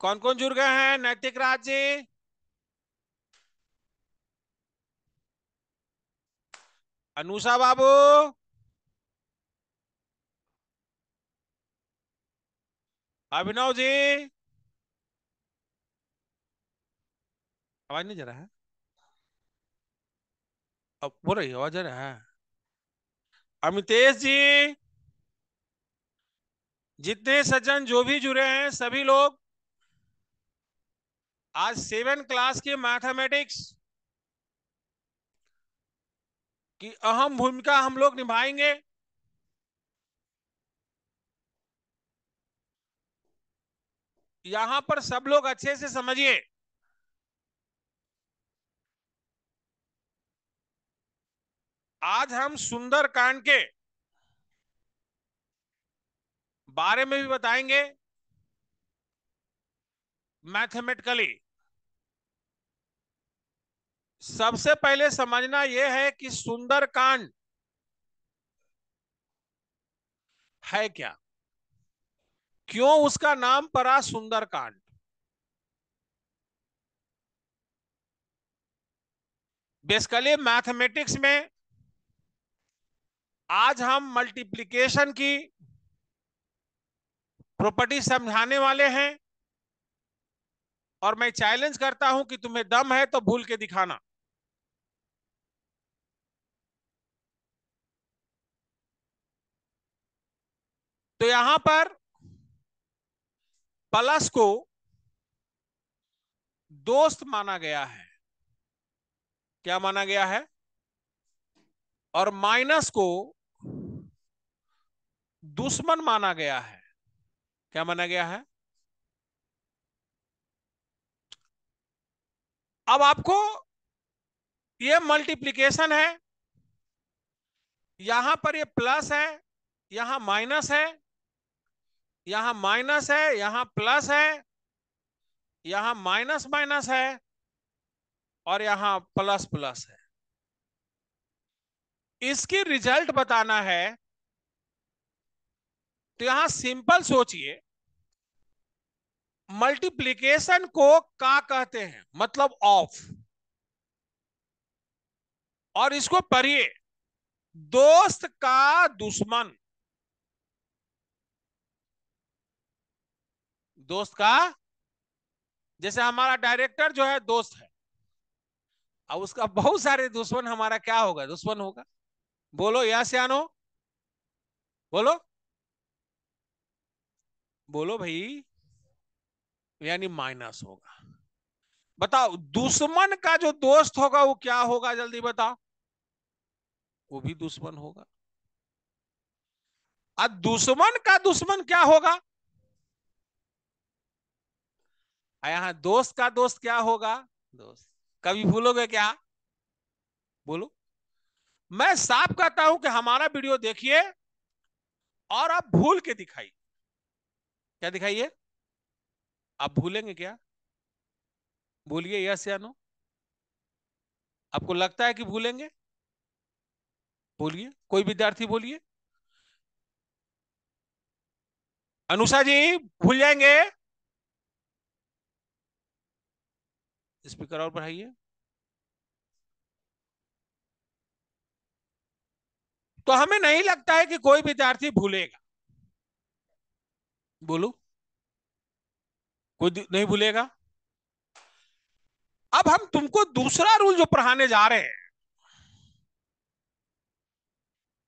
कौन कौन जुड़ गए हैं नैतिक राज जी अनुषा बाबू अभिनव जी आवाज नहीं जा रहा है अब बोल रही आवाज आ रहा है अमितेश जी जितने सज्जन जो भी जुड़े हैं सभी लोग आज सेवन क्लास के मैथमेटिक्स की अहम भूमिका हम लोग निभाएंगे यहां पर सब लोग अच्छे से समझिए आज हम सुंदर कांड के बारे में भी बताएंगे मैथमेटिकली सबसे पहले समझना यह है कि सुंदरकांड है क्या क्यों उसका नाम पड़ा सुंदरकांड बेसिकली मैथमेटिक्स में आज हम मल्टीप्लिकेशन की प्रॉपर्टी समझाने वाले हैं और मैं चैलेंज करता हूं कि तुम्हें दम है तो भूल के दिखाना तो यहां पर प्लस को दोस्त माना गया है क्या माना गया है और माइनस को दुश्मन माना गया है क्या माना गया है अब आपको यह मल्टीप्लीकेशन है यहां पर यह प्लस है यहां माइनस है यहां माइनस है यहां प्लस है यहां माइनस माइनस है और यहां प्लस प्लस है इसकी रिजल्ट बताना है तो यहां सिंपल सोचिए मल्टीप्लीकेशन को का कहते हैं मतलब ऑफ और इसको पढ़िए दोस्त का दुश्मन दोस्त का जैसे हमारा डायरेक्टर जो है दोस्त है अब उसका बहुत सारे दुश्मन हमारा क्या होगा दुश्मन होगा बोलो या सियानो बोलो बोलो भाई यानी माइनस होगा बताओ दुश्मन का जो दोस्त होगा वो क्या होगा जल्दी बताओ वो भी दुश्मन होगा अब दुश्मन का दुश्मन क्या होगा यहाँ दोस्त का दोस्त क्या होगा दोस्त कभी भूलोगे क्या बोलो मैं साफ कहता हूं कि हमारा वीडियो देखिए और आप भूल के दिखाइए क्या दिखाइए आप भूलेंगे क्या भूलिए यस या नो आपको लगता है कि भूलेंगे बोलिए कोई विद्यार्थी बोलिए अनुषा जी भूल जाएंगे स्पीकर और बढ़ाइए तो हमें नहीं लगता है कि कोई विद्यार्थी भूलेगा बोलो कोई नहीं भूलेगा अब हम तुमको दूसरा रूल जो पढ़ाने जा रहे हैं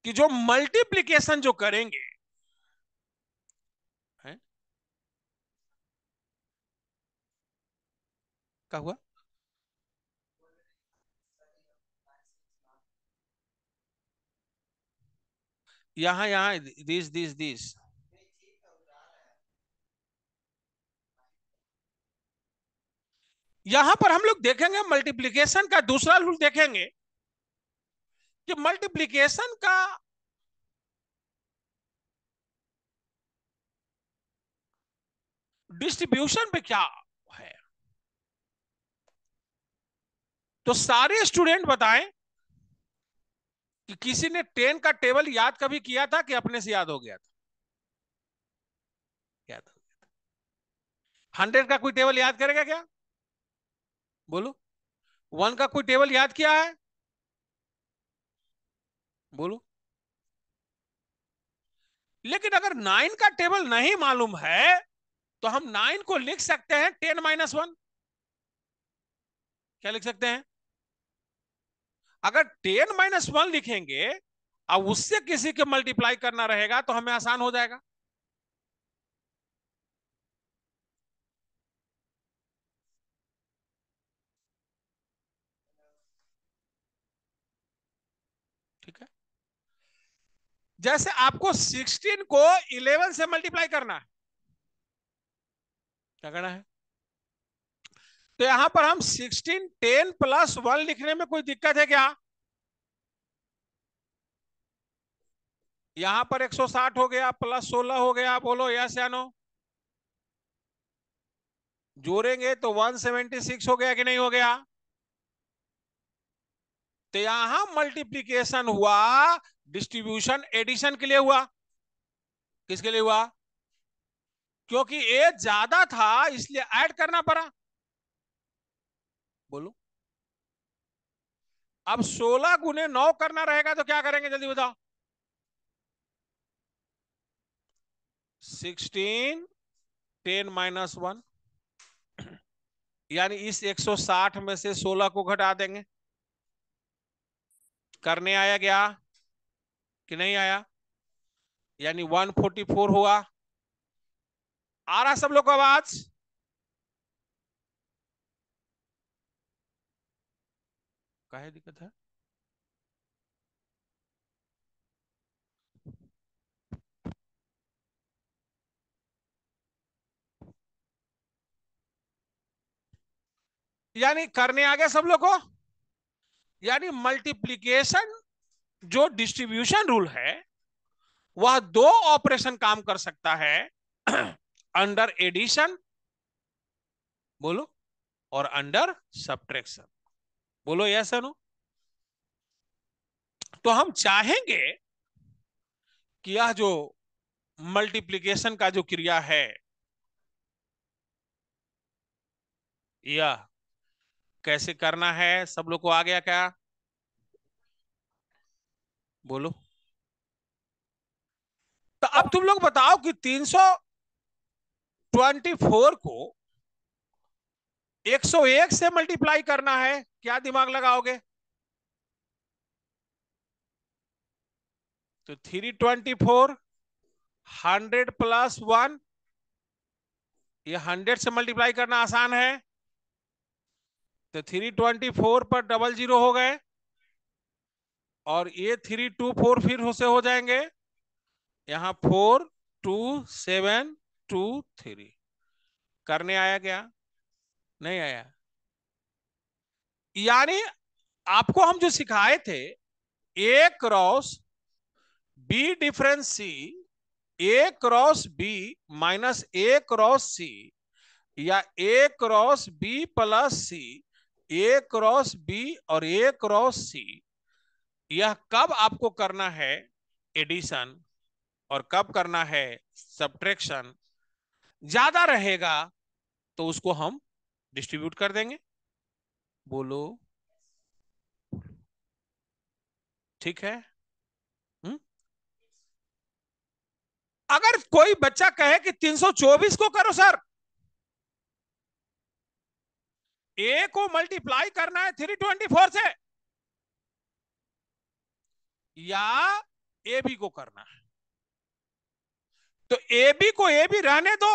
कि जो मल्टीप्लीकेशन जो करेंगे है? क्या हुआ यहाँ यहाँ दिस दिस दिस यहां पर हम लोग देखेंगे मल्टीप्लीकेशन का दूसरा रूल देखेंगे कि मल्टीप्लीकेशन का डिस्ट्रीब्यूशन पे क्या है तो सारे स्टूडेंट बताएं कि किसी ने टेन का टेबल याद कभी किया था कि अपने से याद हो गया था याद हो गया था हंड्रेड का कोई टेबल याद करेगा क्या बोलो वन का कोई टेबल याद किया है बोलो लेकिन अगर नाइन का टेबल नहीं मालूम है तो हम नाइन को लिख सकते हैं टेन माइनस वन क्या लिख सकते हैं अगर टेन माइनस वन लिखेंगे अब उससे किसी के मल्टीप्लाई करना रहेगा तो हमें आसान हो जाएगा ठीक है जैसे आपको 16 को 11 से मल्टीप्लाई करना है क्या करना है तो यहां पर हम सिक्सटीन टेन प्लस वन लिखने में कोई दिक्कत है क्या यहां पर 160 हो गया प्लस 16 हो गया बोलो यस या नो जोड़ेंगे तो 176 हो गया कि नहीं हो गया तो यहां मल्टीप्लीकेशन हुआ डिस्ट्रीब्यूशन एडिशन के लिए हुआ किसके लिए हुआ क्योंकि ए ज्यादा था इसलिए ऐड करना पड़ा बोलो अब सोलह गुने नौ करना रहेगा तो क्या करेंगे जल्दी बताओ सिक्सटीन टेन माइनस वन यानी इस 160 में से 16 को घटा देंगे करने आया गया कि नहीं आया यानी 144 हुआ आ रहा सब लोग को आवाज काहे दिक्कत है यानी करने आ गया सब लोग को यानी मल्टीप्लीकेशन जो डिस्ट्रीब्यूशन रूल है वह दो ऑपरेशन काम कर सकता है अंडर एडिशन बोलो और अंडर सब्ट्रैक्शन बोलो यस नो तो हम चाहेंगे कि यह जो मल्टीप्लीकेशन का जो क्रिया है यह कैसे करना है सब लोग को आ गया क्या बोलो तो अब तुम लोग बताओ कि 324 को 101 से मल्टीप्लाई करना है क्या दिमाग लगाओगे तो three twenty four hundred plus one ये हंड्रेड से मल्टीप्लाई करना आसान है तो थ्री ट्वेंटी फोर पर डबल जीरो हो गए और ये थ्री टू फोर फिर से हो जाएंगे यहां four two seven two three करने आया क्या नहीं आया यानी आपको हम जो सिखाए थे A cross B difference C A cross B minus A cross C या A cross B plus C A cross B और ए क्रॉस सी यह कब आपको करना है एडिशन और कब करना है सब्ट्रैक्शन ज्यादा रहेगा तो उसको हम डिस्ट्रीब्यूट कर देंगे बोलो ठीक है हुँ? हम्म? अगर कोई बच्चा कहे कि 324 को करो सर ए को मल्टीप्लाई करना है 324 से या ए बी को करना है तो ए बी को ए बी रहने दो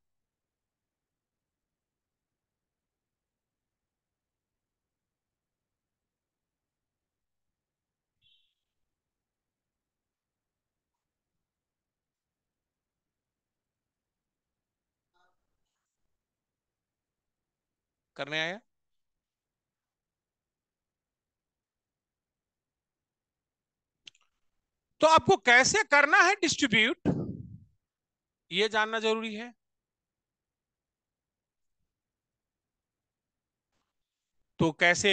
करने आया तो आपको कैसे करना है डिस्ट्रीब्यूट ये जानना जरूरी है तो कैसे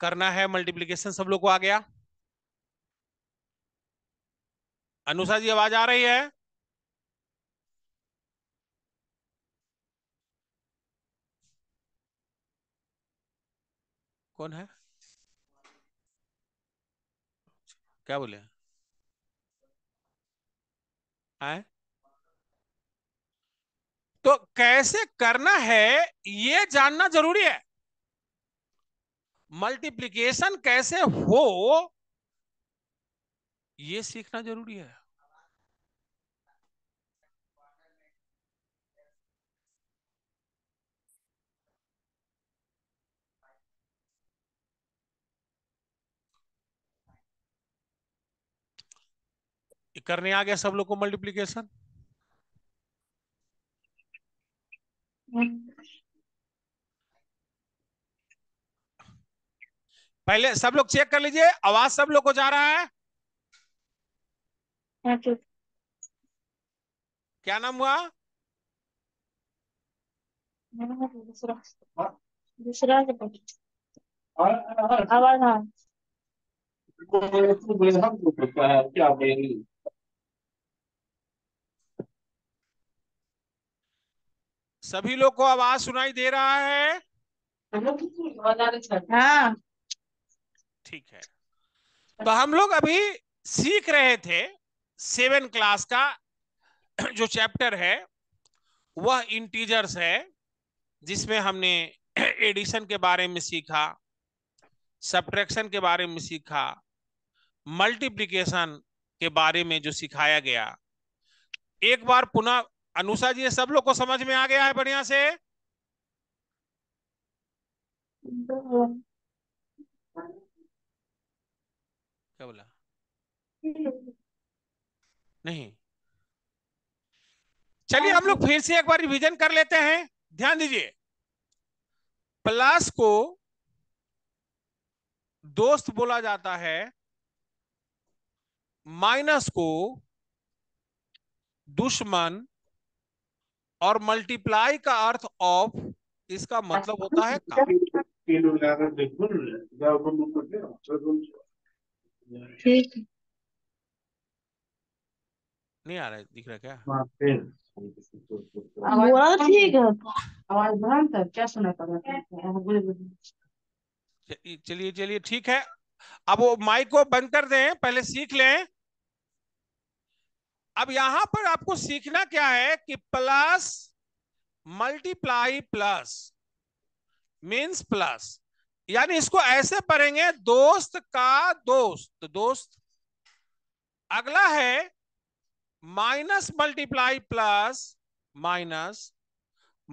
करना है मल्टीप्लीकेशन सब लोग को आ गया अनुषा जी आवाज आ रही है कौन है क्या बोले आए तो कैसे करना है ये जानना जरूरी है मल्टीप्लीकेशन कैसे हो ये सीखना जरूरी है करने आ गया सब लोग को मल्टीप्लीकेशन पहले सब लोग चेक कर लीजिए आवाज सब लोग को जा रहा है हाँ क्या नाम हुआ दूसरा दूसरा आवाज हाँ सभी लोग को आवाज सुनाई दे रहा है हाँ। ठीक है तो हम लोग अभी सीख रहे थे सेवन क्लास का जो चैप्टर है वह इंटीजर्स है जिसमें हमने एडिशन के बारे में सीखा सब्ट्रैक्शन के बारे में सीखा मल्टीप्लिकेशन के बारे में जो सिखाया गया एक बार पुनः अनुषा जी सब लोग को समझ में आ गया है बढ़िया से क्या बोला नहीं चलिए हम लोग फिर से एक बार रिवीजन कर लेते हैं ध्यान दीजिए प्लस को दोस्त बोला जाता है माइनस को दुश्मन और मल्टीप्लाई का अर्थ ऑफ इसका मतलब होता है नहीं आ रहा है दिख रहा क्या ठीक है क्या सुना चलिए चलिए ठीक है अब वो माइक को बंद कर दें पहले सीख लें अब यहां पर आपको सीखना क्या है कि plus multiply plus means plus यानी इसको ऐसे पढ़ेंगे दोस्त का दोस्त दोस्त अगला है minus multiply plus minus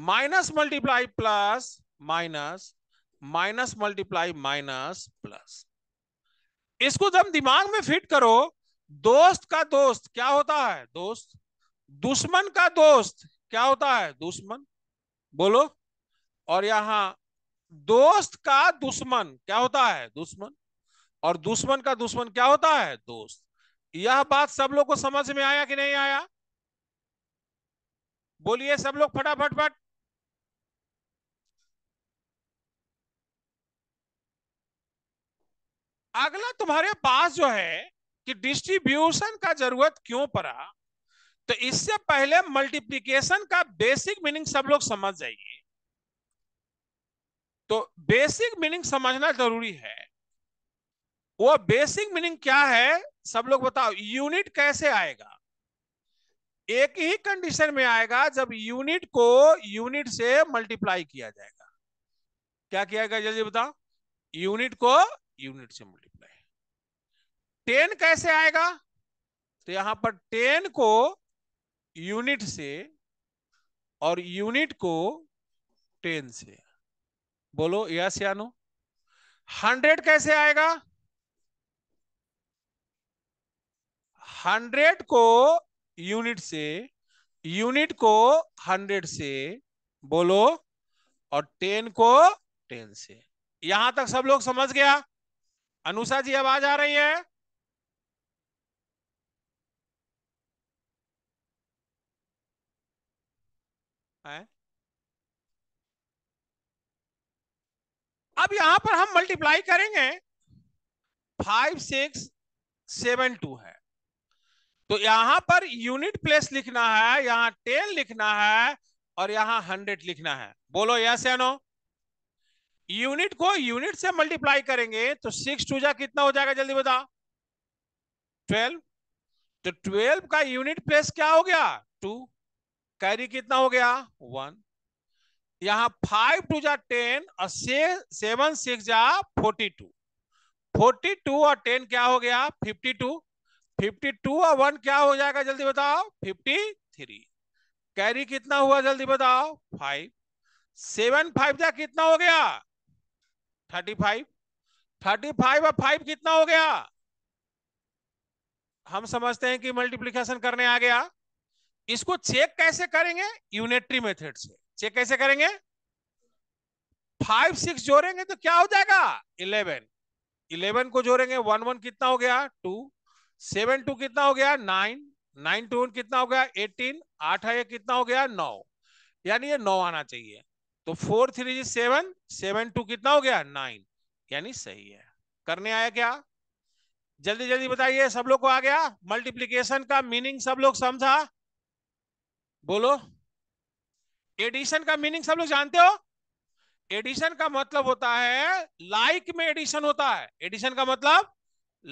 minus multiply plus minus minus multiply minus plus इसको जब दिमाग में फिट करो दोस्त का दोस्त क्या होता है दोस्त दुश्मन का दोस्त क्या होता है दुश्मन बोलो और यहां दोस्त का दुश्मन क्या होता है दुश्मन और दुश्मन का दुश्मन क्या होता है दोस्त यह बात सब लोग को समझ में आया कि नहीं आया बोलिए सब लोग फटाफट फट अगला तुम्हारे पास जो है कि डिस्ट्रीब्यूशन का जरूरत क्यों पड़ा तो इससे पहले मल्टीप्लीकेशन का बेसिक मीनिंग सब लोग समझ जाइए तो बेसिक मीनिंग समझना जरूरी है वो बेसिक मीनिंग क्या है सब लोग बताओ यूनिट कैसे आएगा एक ही कंडीशन में आएगा जब यूनिट को यूनिट से मल्टीप्लाई किया जाएगा क्या किया जाएगा जल्दी बताओ यूनिट को यूनिट से मल्टीप्लाई टेन कैसे आएगा तो यहां पर टेन को यूनिट से और यूनिट को टेन से बोलो यस या नो हंड्रेड कैसे आएगा हंड्रेड को यूनिट से यूनिट को हंड्रेड से बोलो और टेन को टेन से यहां तक सब लोग समझ गया अनुषा जी आवाज आ रही है अब यहां पर हम मल्टीप्लाई करेंगे फाइव सिक्स सेवन टू है तो यहां पर यूनिट प्लेस लिखना है यहां टेन लिखना है और यहां हंड्रेड लिखना है बोलो यस या नो यूनिट को यूनिट से मल्टीप्लाई करेंगे तो सिक्स टू जा कितना हो जाएगा जल्दी बताओ ट्वेल्व तो ट्वेल्व का यूनिट प्लेस क्या हो गया टू कैरी कितना हो गया वन यहाँ फाइव टू जा टेन और सेवन सिक्स जा फोर्टी टू फोर्टी टू और टेन क्या हो गया फिफ्टी टू फिफ्टी टू और वन क्या हो जाएगा जल्दी बताओ फिफ्टी थ्री कैरी कितना हुआ जल्दी बताओ फाइव सेवन फाइव जा कितना हो गया थर्टी फाइव थर्टी फाइव और फाइव कितना हो गया हम समझते हैं कि मल्टीप्लीकेशन करने आ गया इसको चेक कैसे करेंगे यूनिट्री मेथड से चेक कैसे करेंगे फाइव सिक्स जोड़ेंगे तो क्या हो जाएगा इलेवन इलेवन को जोड़ेंगे वन वन कितना हो गया टू सेवन टू कितना हो गया नाइन नाइन टू कितना हो गया एटीन आठ है कितना हो गया नौ यानी ये नौ आना चाहिए तो four three seven seven two कितना हो गया नाइन यानी सही है करने आया क्या जल्दी जल्दी बताइए सब लोग को आ गया मल्टीप्लीकेशन का मीनिंग सब लोग समझा बोलो एडिशन का मीनिंग सब लोग जानते हो एडिशन का मतलब होता है लाइक like में एडिशन होता है एडिशन का मतलब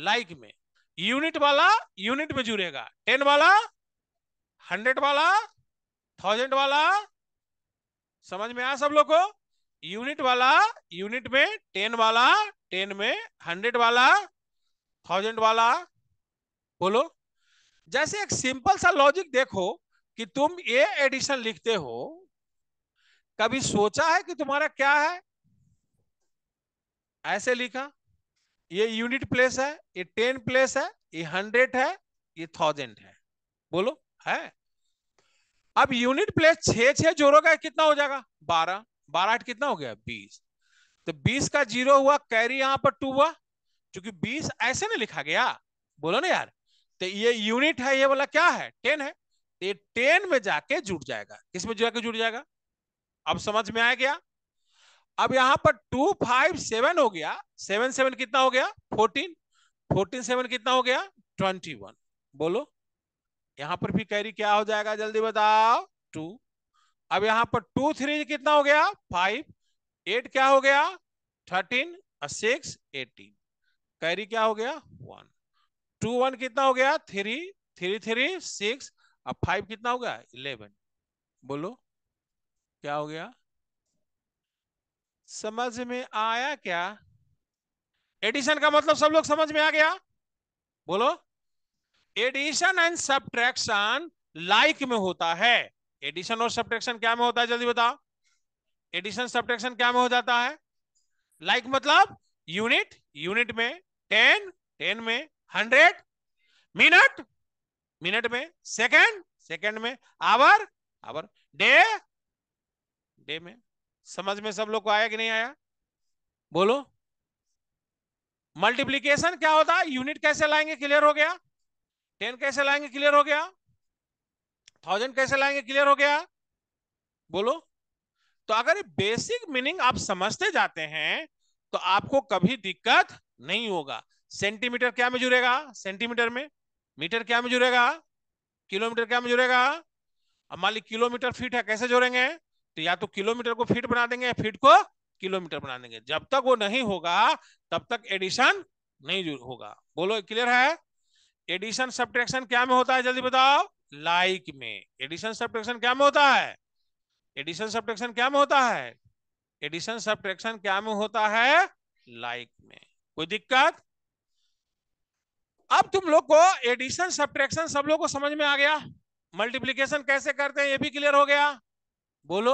लाइक like में यूनिट वाला यूनिट में जुड़ेगा टेन वाला हंड्रेड वाला थाउजेंड वाला समझ में आया सब लोग को यूनिट वाला यूनिट में टेन वाला टेन में हंड्रेड वाला थाउजेंड वाला बोलो जैसे एक सिंपल सा लॉजिक देखो कि तुम ये एडिशन लिखते हो कभी सोचा है कि तुम्हारा क्या है ऐसे लिखा ये यूनिट प्लेस है ये टेन प्लेस है ये हंड्रेड है ये थाउजेंड है बोलो है अब यूनिट प्लेस छ छ जोड़ोगे का कितना हो जाएगा बारह बारह आठ कितना हो गया बीस तो बीस का जीरो हुआ कैरी यहां पर टू हुआ क्योंकि बीस ऐसे नहीं लिखा गया बोलो ना यार तो ये यूनिट है ये वाला क्या है टेन है तो ये टेन में जाके जुट जाएगा किसमें जाके जुट जाएगा अब समझ में आया गया अब यहां पर टू फाइव सेवन हो गया सेवन सेवन कितना हो गया फोर्टीन फोर्टीन सेवन कितना हो गया ट्वेंटी वन बोलो यहां पर भी कैरी क्या हो जाएगा जल्दी बताओ टू अब यहां पर टू थ्री कितना हो गया फाइव एट क्या हो गया थर्टीन सिक्स एटीन कैरी क्या हो गया वन टू वन कितना हो गया थ्री थ्री थ्री सिक्स अब फाइव कितना हो गया इलेवन बोलो क्या हो गया समझ में आया क्या एडिशन का मतलब सब लोग समझ में आ गया बोलो एडिशन एंड सब्ट्रैक्शन लाइक में होता है एडिशन और सब्ट्रैक्शन क्या में होता है जल्दी बताओ एडिशन सब्ट्रैक्शन क्या में हो जाता है लाइक like मतलब यूनिट यूनिट में टेन टेन में हंड्रेड मिनट मिनट में सेकेंड सेकेंड में आवर आवर डे डे में समझ में सब लोग को आया कि नहीं आया बोलो मल्टीप्लीकेशन क्या होता है यूनिट कैसे लाएंगे क्लियर हो गया टेन कैसे लाएंगे क्लियर हो गया थाउजेंड कैसे लाएंगे क्लियर हो गया बोलो तो अगर बेसिक मीनिंग आप समझते जाते हैं तो आपको कभी दिक्कत नहीं होगा सेंटीमीटर क्या में जुड़ेगा सेंटीमीटर में मीटर क्या में जुड़ेगा किलोमीटर क्या में जुड़ेगा अब मान ली किलोमीटर फीट है कैसे जोड़ेंगे तो या तो किलोमीटर को फीट बना देंगे या फीट को किलोमीटर बना देंगे जब तक वो नहीं होगा तब तक एडिशन नहीं होगा बोलो क्लियर है एडिशन सब्ट्रैक्शन क्या में होता है जल्दी बताओ लाइक like में एडिशन सब्ट्रैक्शन क्या में होता है एडिशन सब्ट्रैक्शन क्या में होता है एडिशन सब्ट्रैक्शन क्या में होता है लाइक like में कोई दिक्कत अब तुम लोग को एडिशन सब्ट्रैक्शन सब लोग को समझ में आ गया मल्टीप्लीकेशन कैसे करते हैं ये भी क्लियर हो गया बोलो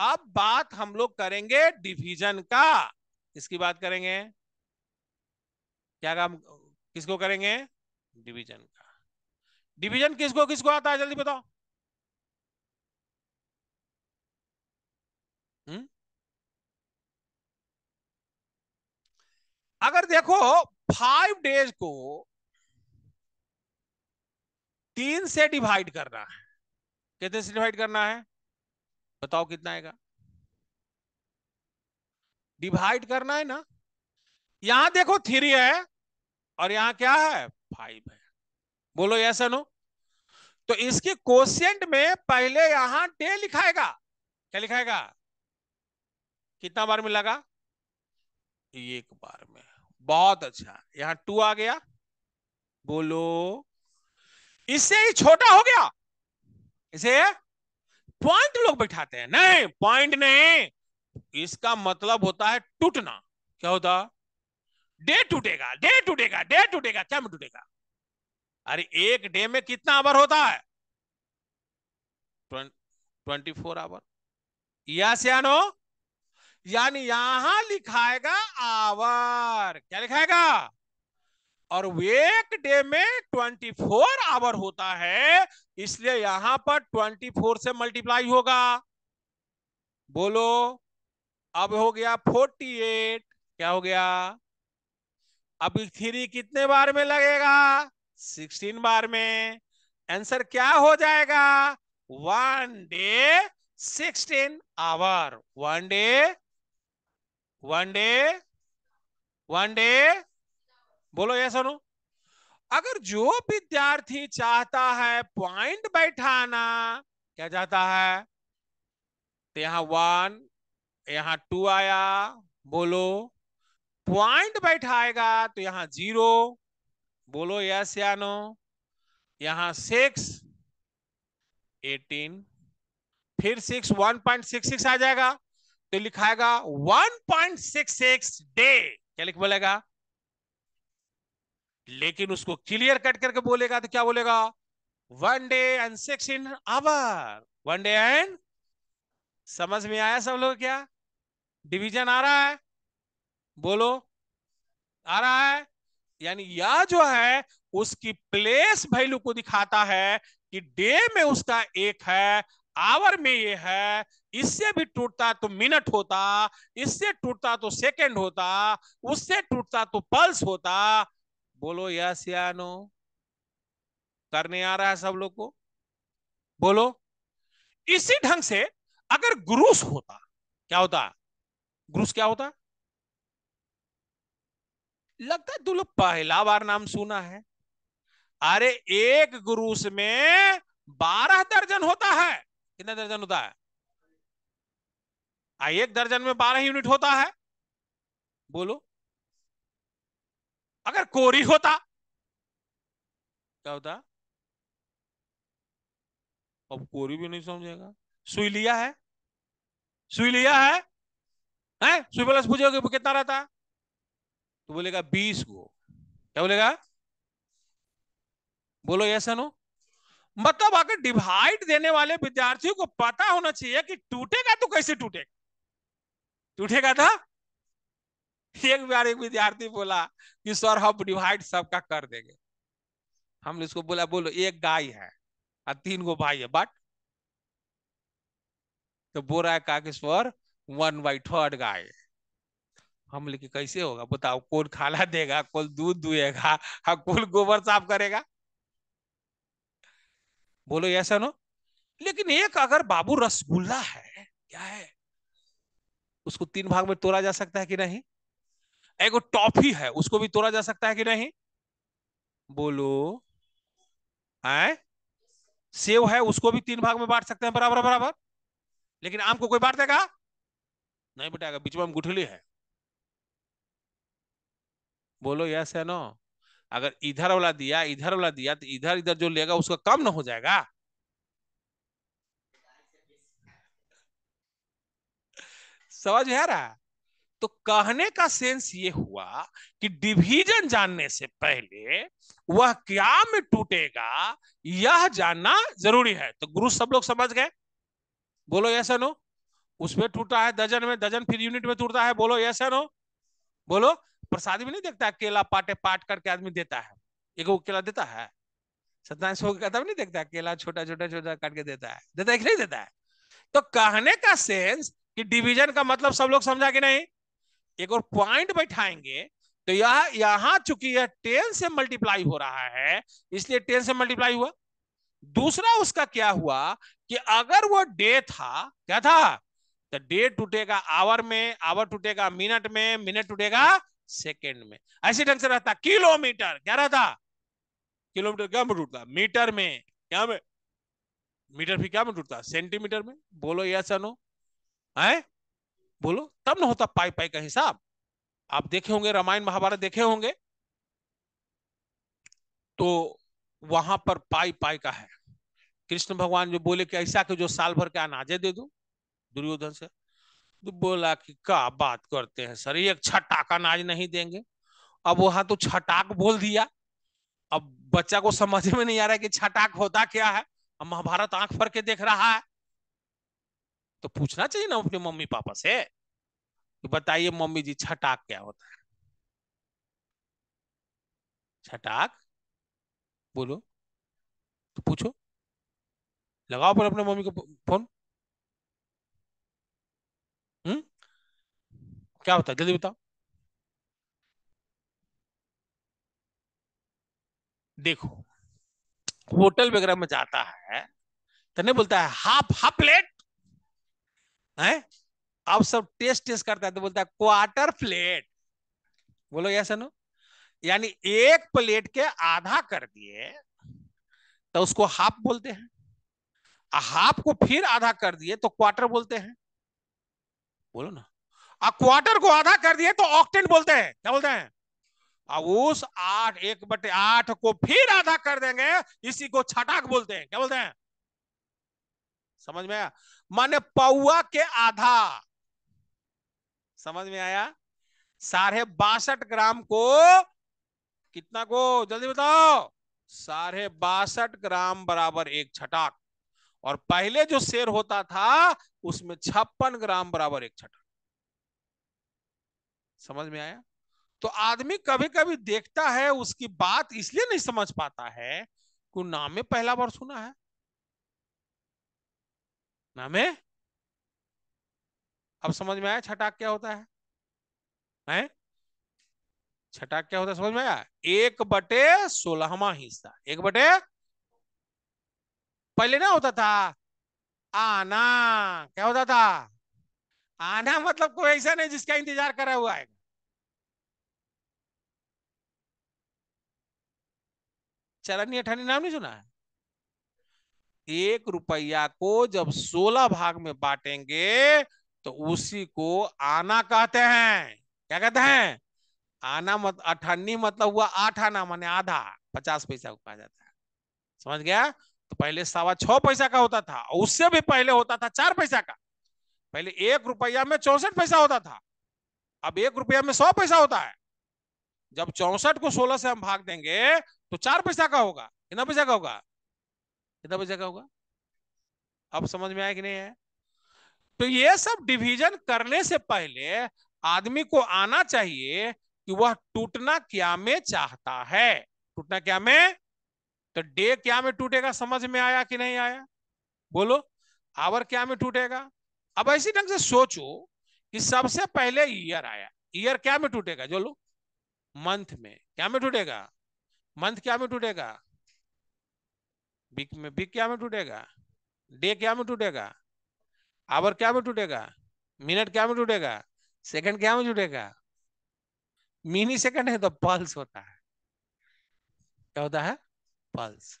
अब बात हम लोग करेंगे डिवीजन का किसकी बात करेंगे क्या काम किसको करेंगे डिवीजन का डिवीजन किसको किसको आता है जल्दी बताओ हम्म अगर देखो फाइव डेज को तीन से डिवाइड करना है कितने से डिवाइड करना है बताओ कितना आएगा डिवाइड करना है ना यहां देखो थ्री है और यहां क्या है फाइव है बोलो ये सनो तो इसके क्वेश्चन में पहले यहां डे लिखाएगा क्या लिखाएगा कितना बार लगा एक बार में बहुत अच्छा यहां टू आ गया बोलो इससे ही छोटा हो गया इसे पॉइंट लोग बैठाते हैं नहीं पॉइंट नहीं इसका मतलब होता है टूटना क्या होता डे टूटेगा डे टूटेगा डे टूटेगा क्या में टूटेगा अरे एक डे में कितना आवर होता है ट्वेंटी फोर आवर या से आनो यानी यहां लिखाएगा आवर क्या लिखाएगा और एक डे में 24 आवर होता है इसलिए यहां पर 24 से मल्टीप्लाई होगा बोलो अब हो गया 48 क्या हो गया अब थ्री कितने बार में लगेगा 16 बार में आंसर क्या हो जाएगा one day 16 hour one day one day one day बोलो ये सुनो अगर जो विद्यार्थी चाहता है पॉइंट बैठाना क्या चाहता है तो यहां वन यहां टू आया बोलो पॉइंट बैठाएगा तो यहां जीरो बोलो यस या नो यहां सिक्स एटीन फिर six one point six six आ जाएगा तो लिखाएगा one point six six day क्या लिख बोलेगा लेकिन उसको क्लियर कट करके बोलेगा तो क्या बोलेगा one day and six in hour one day and समझ में आया सब लोग क्या डिवीजन आ रहा है बोलो आ रहा है यानी यह जो है उसकी प्लेस वैल्यू को दिखाता है कि डे में उसका एक है आवर में ये है इससे भी टूटता तो मिनट होता इससे टूटता तो सेकंड होता उससे टूटता तो पल्स होता बोलो यस या नो करने आ रहा है सब लोग को बोलो इसी ढंग से अगर ग्रूस होता क्या होता ग्रूस क्या होता लगता है तू लोग पहला बार नाम सुना है अरे एक ग्रूस में बारह दर्जन होता है कितना दर्जन होता है आ, एक दर्जन में बारह यूनिट होता है बोलो अगर कोरी होता क्या होता अब कोरी भी नहीं समझेगा सुई लिया है सुई लिया है हैं सुई प्लस पूछोगे कितना रहता है तो बोलेगा बीस गो क्या बोलेगा बोलो ऐसा नो मतलब अगर डिवाइड देने वाले विद्यार्थियों को पता होना चाहिए कि टूटेगा तो कैसे टूटेगा टूटेगा था तो एक बार एक विद्यार्थी बोला कि सर हम डिवाइड सबका कर देंगे हमने उसको बोला बोलो एक गाय है और तीन गो भाई है बट तो बो रहा है कहा कि स्वर वन बाई थर्ड गाय हम लेके कैसे होगा बताओ कौन खाला देगा कौन दूध दुएगा हाँ कौन गोबर साफ करेगा बोलो ऐसा नो लेकिन एक अगर बाबू रसगुल्ला है क्या है उसको तीन भाग में तोड़ा जा सकता है कि नहीं एगो टॉफी है उसको भी तोड़ा जा सकता है कि नहीं बोलो है सेव है उसको भी तीन भाग में बांट सकते हैं बराबर बराबर लेकिन आम को कोई बांट देगा नहीं बटाएगा बीच में गुठली है बोलो यस है नो अगर इधर वाला दिया इधर वाला दिया तो इधर इधर जो लेगा उसका कम ना हो जाएगा समझ में आ रहा तो कहने का सेंस ये हुआ कि डिवीजन जानने से पहले वह क्या में टूटेगा यह जानना जरूरी है तो गुरु सब लोग समझ गए बोलो यस नो उसमें टूटा है दजन में दजन फिर यूनिट में टूटता है बोलो यस नो बोलो प्रसाद में नहीं देखता केला पाटे पाट करके आदमी देता है एक केला देता है सत्यांश सो कथा नहीं देखता केला छोटा छोटा छोटा काट के देता है देता है कि नहीं देता है तो कहने का सेंस कि डिवीजन का मतलब सब लोग समझा कि नहीं एक और पॉइंट बैठाएंगे तो यह यहां चूंकि यह टेन से मल्टीप्लाई हो रहा है इसलिए टेन से मल्टीप्लाई हुआ दूसरा उसका क्या हुआ कि अगर वो डे था क्या था तो डे टूटेगा आवर में आवर टूटेगा मिनट में मिनट टूटेगा सेकेंड में ऐसे ढंग से रहता किलोमीटर क्या रहता किलोमीटर क्या में टूटता मीटर में क्या में मीटर भी क्या में टूटता सेंटीमीटर में बोलो यस नो है बोलो तब ना होता पाई पाई का हिसाब आप देखे होंगे रामायण महाभारत देखे होंगे तो वहां पर पाई पाई का है कृष्ण भगवान जो बोले कि ऐसा के जो साल भर के अनाजे दे दू दुर्योधन से तो बोला कि क्या बात करते हैं सर एक छटाक अनाज नहीं देंगे अब वहां तो छटाक बोल दिया अब बच्चा को समझ में नहीं आ रहा है कि छटाक होता क्या है अब महाभारत आंख भर के देख रहा है तो पूछना चाहिए ना अपने मम्मी पापा से कि बताइए मम्मी जी छटाक क्या होता है छटाक बोलो तो पूछो लगाओ पर अपने मम्मी को फोन हम्म क्या होता है जल्दी बताओ देखो होटल वगैरह में जाता है तो नहीं बोलता है हाफ हाफ प्लेट है आप सब टेस्ट टेस्ट करता है तो बोलता है क्वार्टर प्लेट बोलो यस नो यानी एक प्लेट के आधा कर दिए तो उसको हाफ बोलते हैं हाफ को फिर आधा कर दिए तो क्वार्टर बोलते हैं बोलो ना आ क्वार्टर को आधा कर दिए तो ऑक्टेंट बोलते हैं क्या बोलते हैं अब उस आठ एक बटे आठ को फिर आधा कर देंगे इसी को छटाक बोलते हैं क्या बोलते हैं समझ में आया माने पौआ के आधा समझ में आया साढ़े बासठ ग्राम को कितना को जल्दी बताओ साढ़े बासठ ग्राम बराबर एक छटाक और पहले जो शेर होता था उसमें छप्पन ग्राम बराबर एक छटाक समझ में आया तो आदमी कभी कभी देखता है उसकी बात इसलिए नहीं समझ पाता है कि नाम में पहला बार सुना है ना में अब समझ में आया छटाक क्या होता है हैं छटाक क्या होता है समझ में आया एक बटे सोलहवा हिस्सा एक बटे पहले ना होता था आना क्या होता था आना मतलब कोई ऐसा नहीं जिसका इंतजार करा हुआ है चरणी अठानी नाम नहीं सुना है एक रुपया को जब सोलह भाग में बांटेंगे तो उसी को आना कहते हैं क्या कहते हैं आना मत अठन्नी मतलब हुआ आठ आना माने आधा पचास पैसा को कहा जाता है समझ गया तो पहले सवा छह पैसा का होता था और उससे भी पहले होता था चार पैसा का पहले एक रुपया में चौसठ पैसा होता था अब एक रुपया में सौ पैसा होता है जब चौसठ को सोलह से हम भाग देंगे तो चार पैसा का होगा कितना पैसा का होगा कितना बजे का होगा अब समझ में आया कि नहीं है तो ये सब डिवीजन करने से पहले आदमी को आना चाहिए कि वह टूटना क्या में चाहता है टूटना क्या में तो डे क्या में टूटेगा समझ में आया कि नहीं आया बोलो आवर क्या में टूटेगा अब ऐसी ढंग से सोचो कि सबसे पहले ईयर आया ईयर क्या में टूटेगा जो लो मंथ में क्या में टूटेगा मंथ क्या में टूटेगा बिग में बिग क्या में टूटेगा डे क्या में टूटेगा आवर क्या में टूटेगा मिनट क्या में टूटेगा सेकंड क्या में जुटेगा मिनी सेकंड है तो पल्स होता है क्या होता है पल्स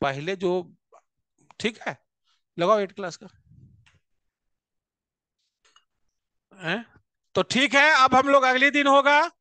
पहले जो ठीक है लगाओ एट क्लास का है? तो ठीक है अब हम लोग अगले दिन होगा